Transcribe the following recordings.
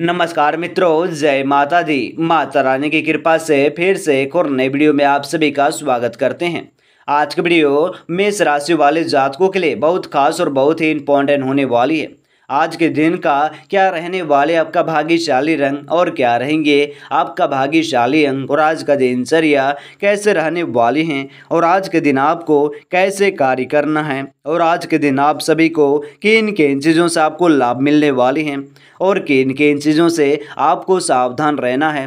नमस्कार मित्रों जय माता दी माता रानी की कृपा से फिर से एक और नए वीडियो में आप सभी का स्वागत करते हैं आज की वीडियो मेष राशि वाले जातकों के लिए बहुत खास और बहुत ही इंपॉर्टेंट होने वाली है आज के दिन का क्या रहने वाले आपका भाग्यशाली रंग और क्या रहेंगे आपका भाग्यशाली अंग और आज का दिनचर्या कैसे रहने वाली हैं और आज के दिन आपको कैसे कार्य करना है और आज के दिन आप सभी को किन किन चीज़ों से आपको लाभ मिलने वाली हैं और किन किन चीज़ों से आपको सावधान रहना है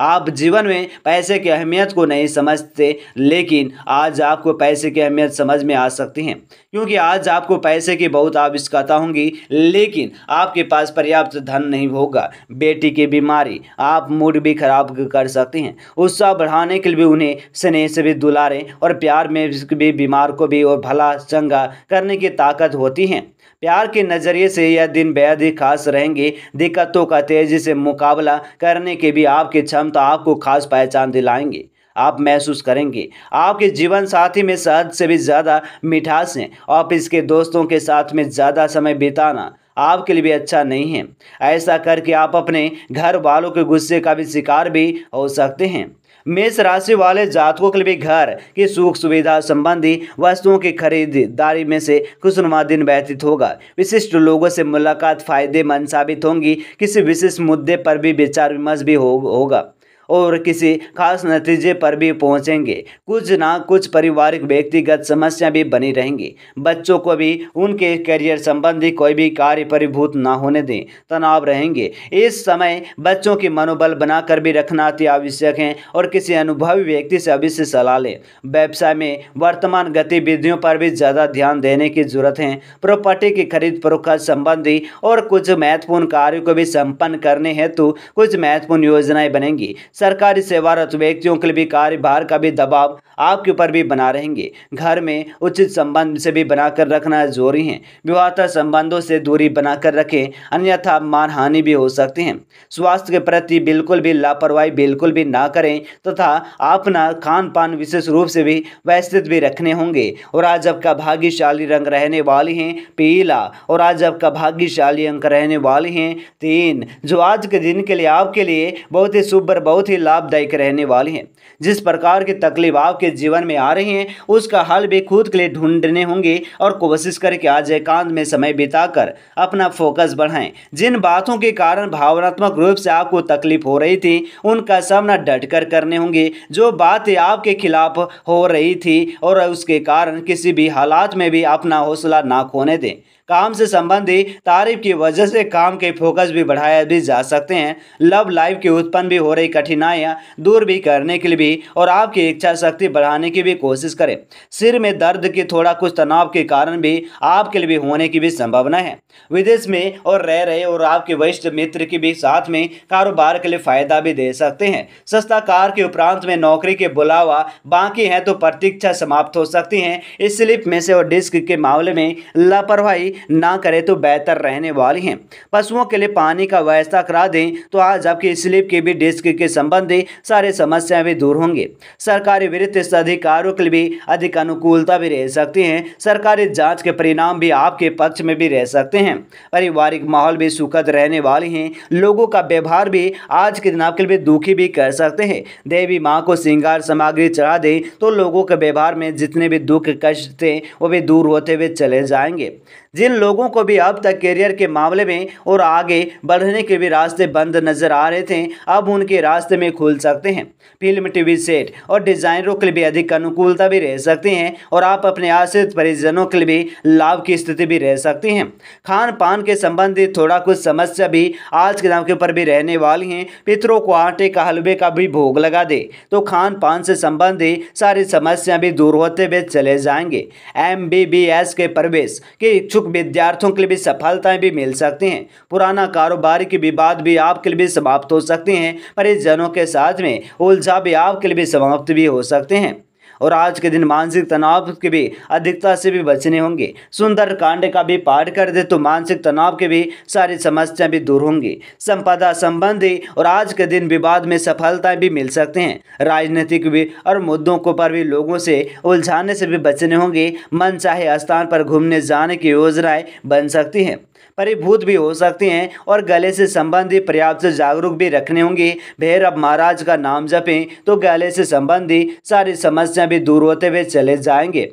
आप जीवन में पैसे की अहमियत को नहीं समझते लेकिन आज आपको पैसे की अहमियत समझ में आ सकती है क्योंकि आज आपको पैसे की बहुत आवश्यकता होंगी लेकिन आपके पास पर्याप्त धन नहीं होगा बेटी की बीमारी आप मूड भी खराब कर सकते हैं उत्साह बढ़ाने के लिए उन्हें स्नेह से भी दुलारें और प्यार में भी बीमार को भी और भला चंगा करने की ताकत होती है प्यार के नज़रिए से यह दिन बेहद ही खास रहेंगे दिक्कतों का तेज़ी से मुकाबला करने के भी आपकी क्षमता आपको खास पहचान दिलाएंगे आप महसूस करेंगे आपके जीवन साथी में शहद से भी ज़्यादा मिठास है आप इसके दोस्तों के साथ में ज़्यादा समय बिताना आपके लिए भी अच्छा नहीं है ऐसा करके आप अपने घर वालों के गुस्से का भी शिकार भी हो सकते हैं मेष राशि वाले जातकों के लिए घर की सुख सुविधा संबंधी वस्तुओं की खरीदारी में से खुशनुमा दिन व्यतीत होगा विशिष्ट लोगों से मुलाकात फायदेमंद साबित होंगी किसी विशेष मुद्दे पर भी विचार विमर्श भी हो, होगा और किसी खास नतीजे पर भी पहुंचेंगे कुछ ना कुछ पारिवारिक व्यक्तिगत समस्या भी बनी रहेंगी बच्चों को भी उनके करियर संबंधी कोई भी कार्य परिभूत ना होने दें तनाव रहेंगे इस समय बच्चों की मनोबल बनाकर भी रखना अति आवश्यक है और किसी अनुभवी व्यक्ति से अवश्य सलाह लें व्यवसाय में वर्तमान गतिविधियों पर भी ज़्यादा ध्यान देने की जरूरत है प्रॉपर्टी की खरीद फरोख्त संबंधी और कुछ महत्वपूर्ण कार्यों को भी संपन्न करने हेतु कुछ महत्वपूर्ण योजनाएं बनेंगी सरकारी सेवारत व्यक्तियों के लिए भी कार्यभार का भी दबाव आपके ऊपर भी बना रहेंगे घर में उचित संबंध से भी बनाकर रखना जरूरी है विवाहता संबंधों से दूरी बनाकर रखें अन्यथा मान हानि भी हो सकती है स्वास्थ्य के प्रति बिल्कुल भी लापरवाही बिल्कुल भी ना करें तथा अपना खान पान विशेष रूप से भी व्यवस्थित भी रखने होंगे और आज आपका भाग्यशाली रंग रहने वाली हैं पीला और आज आपका भाग्यशाली अंक रहने वाले हैं तीन जो आज के दिन के लिए आपके लिए बहुत ही शुभ और बहुत ही लाभदायक रहने वाले हैं जिस प्रकार की तकलीफ आपके जीवन में आ रही हैं उसका हल भी खुद के लिए ढूंढने होंगे और कोशिश करके आज एकांत में समय बिताकर अपना फोकस बढ़ाएं जिन बातों के कारण भावनात्मक रूप से आपको तकलीफ हो रही थी उनका सामना डटकर करने होंगे जो बातें आपके खिलाफ हो रही थी और उसके कारण किसी भी हालात में भी अपना हौसला ना खोने दें काम से संबंधी तारीफ की वजह से काम के फोकस भी बढ़ाया भी जा सकते हैं लव लाइफ के उत्पन्न भी हो रही कठिनाइयाँ दूर भी करने के लिए भी और आपकी इच्छा शक्ति बढ़ाने की भी कोशिश करें सिर में दर्द के थोड़ा कुछ तनाव के कारण भी आपके लिए भी होने की भी संभावना है विदेश में और रह रहे और आपके वरिष्ठ मित्र के भी साथ में कारोबार के लिए फायदा भी दे सकते हैं सस्ता कार के उपरांत में नौकरी के बुलावा बाकी हैं तो प्रतीक्षा समाप्त हो सकती हैं इस स्लिप में से और डिस्क के मामले में लापरवाही ना करें तो बेहतर रहने वाली हैं पशुओं के लिए पानी का व्यवस्था करा दें तो आज आपकी स्लिप के भी डिस्क के संबंधी सारे समस्याएं भी दूर होंगी सरकारी वृत्त अधिकारों के लिए भी अधिक अनुकूलता भी रह सकती है सरकारी जाँच के परिणाम भी आपके पक्ष में भी रह सकते हैं पारिवारिक माहौल भी सुखद रहने वाले हैं लोगों का व्यवहार भी आज के दिन आपके लिए दुखी भी कर सकते हैं देवी माँ को श्रृंगार सामग्री चढ़ा दें तो लोगों के व्यवहार में जितने भी दुख कष्ट थे वो भी दूर होते हुए चले जाएंगे जिन लोगों को भी अब तक कैरियर के मामले में और आगे बढ़ने के भी रास्ते बंद नजर आ रहे थे अब उनके रास्ते में खुल सकते हैं फिल्म टीवी सेट और डिज़ाइनरों के लिए भी अधिक अनुकूलता भी रह सकती हैं और आप अपने आश्रित परिजनों के लिए भी लाभ की स्थिति भी रह सकती हैं खान पान के संबंधित थोड़ा कुछ समस्या भी आज के दाम के ऊपर भी रहने वाली हैं पितरों को आटे का हलवे का भी भोग लगा दे तो खान पान से संबंधित सारी समस्या भी दूर होते हुए चले जाएंगे एम के प्रवेश के इच्छुक इच्छुक विद्यार्थियों के लिए भी सफलताएं भी मिल सकती हैं पुराना कारोबार के विवाद भी आपके लिए भी समाप्त हो सकते हैं परिजनों के साथ में उलझा भी आपके लिए भी समाप्त भी हो सकते हैं और आज के दिन मानसिक तनाव के भी अधिकता से भी बचने होंगे सुंदर कांड का भी पाठ कर दे तो मानसिक तनाव के भी सारी समस्या भी दूर होंगी संपदा संबंधी और आज के दिन विवाद में सफलताएं भी मिल सकते हैं राजनीतिक भी और मुद्दों को पर भी लोगों से उलझाने से भी बचने होंगे मन चाहे स्थान पर घूमने जाने की योजनाएं बन सकती हैं परिभूत भी हो सकते हैं और गले से संबंधी पर्याप्त जागरूक भी रखने होंगे भैरव महाराज का नाम जपें तो गले से संबंधी सारी समस्या भी दूर होते हुए चले जाएंगे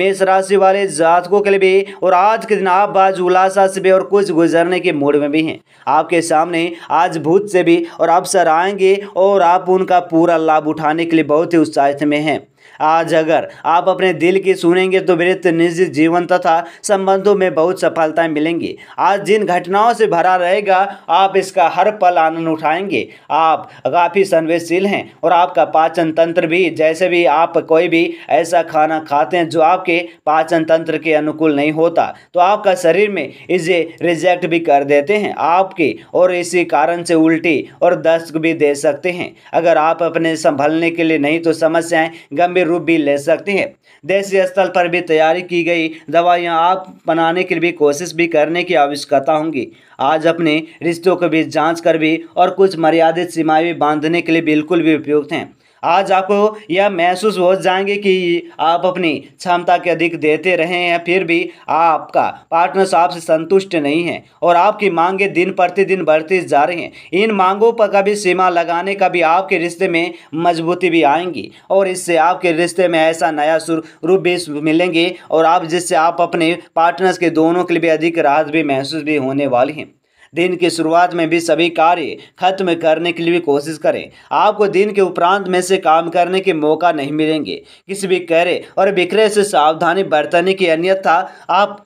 मेष राशि वाले जातकों के लिए भी और आज के दिन आप बाज उल्लासा से भी और कुछ गुजरने के मूड में भी हैं आपके सामने आज भूत से भी और अवसर आएंगे और आप उनका पूरा लाभ उठाने के लिए बहुत ही उत्साहित में हैं आज अगर आप अपने दिल की सुनेंगे तो वृत्त निजी जीवन तथा संबंधों में बहुत सफलताएं मिलेंगी आज जिन घटनाओं से भरा रहेगा आप इसका हर पल आनंद उठाएंगे आप काफ़ी संवेदशील हैं और आपका पाचन तंत्र भी जैसे भी आप कोई भी ऐसा खाना खाते हैं जो आपके पाचन तंत्र के अनुकूल नहीं होता तो आपका शरीर में इसे रिजेक्ट भी कर देते हैं आपके और इसी कारण से उल्टी और दस्त भी दे सकते हैं अगर आप अपने संभलने के लिए नहीं तो समस्याएं गम गंभीर रूप भी ले सकती हैं देशी स्तर पर भी तैयारी की गई दवाइयाँ आप बनाने की भी कोशिश भी करने की आवश्यकता होंगी आज अपने रिश्तों को भी जांच कर भी और कुछ मर्यादित सीमाएं भी बांधने के लिए बिल्कुल भी उपयुक्त हैं आज आपको यह महसूस हो जाएंगे कि आप अपनी क्षमता के अधिक देते रहे हैं फिर भी आपका पार्टनर आपसे संतुष्ट नहीं है और आपकी मांगे दिन प्रतिदिन बढ़ती जा रही हैं इन मांगों पर कभी सीमा लगाने का भी आपके रिश्ते में मजबूती भी आएंगी और इससे आपके रिश्ते में ऐसा नया रूप भी मिलेंगे और आप जिससे आप अपने पार्टनर्स के दोनों के लिए अधिक राहत भी महसूस भी होने वाली हैं दिन की शुरुआत में भी सभी कार्य खत्म करने के लिए कोशिश करें आपको दिन के उपरांत में से काम करने के मौका नहीं मिलेंगे किसी भी करे और बिखरे से सावधानी बरतने की अन्यथा आप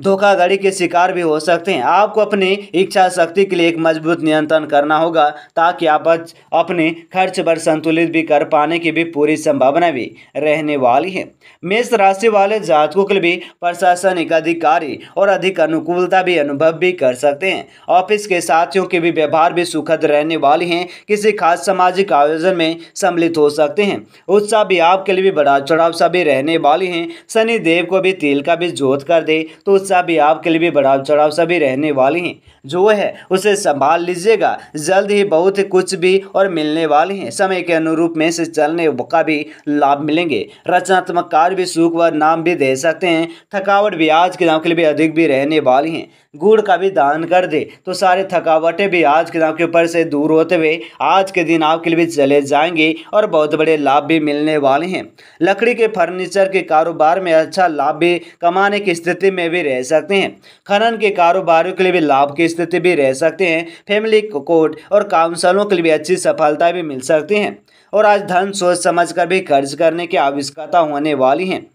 धोखाधड़ी के शिकार भी हो सकते हैं आपको अपनी इच्छा शक्ति के लिए एक मजबूत नियंत्रण करना होगा ताकि आप अपने खर्च पर संतुलित भी कर पाने की भी पूरी संभावना भी रहने वाली है मेष राशि वाले जातकों के लिए भी प्रशासनिक अधिकारी और अधिक अनुकूलता भी अनुभव भी कर सकते हैं ऑफिस के साथियों के भी व्यवहार भी सुखद रहने वाले हैं किसी खास सामाजिक आयोजन में सम्मिलित हो सकते हैं उत्साह भी आपके लिए भी बड़ा चढ़ाव सा भी रहने वाले हैं शनिदेव को भी तेल का भी जोत कर दे तो सा भी आपके लिए भी बढ़ाव चढ़ाव सभी रहने वाली हैं जो है उसे संभाल लीजिएगा जल्द ही बहुत कुछ भी और मिलने वाले हैं समय के अनुरूप में से चलने का भी लाभ मिलेंगे रचनात्मक कार्य भी सुख व नाम भी दे सकते हैं थकावट भी आज के नाम के लिए भी अधिक भी रहने वाली हैं गुड़ का भी दान कर दे तो सारे थकावटें भी आज के नाम के ऊपर से दूर होते हुए आज के दिन आपके लिए भी चले जाएंगे और बहुत बड़े लाभ भी मिलने वाले हैं लकड़ी के फर्नीचर के कारोबार में अच्छा लाभ भी कमाने की स्थिति में भी रह सकते हैं खनन के कारोबारियों के लिए भी लाभ की स्थिति भी रह सकते हैं फैमिली कोर्ट और काउंसलों के लिए भी अच्छी सफलता भी मिल सकती है और आज धन सोच समझ कर भी खर्च करने की आवश्यकता होने वाली है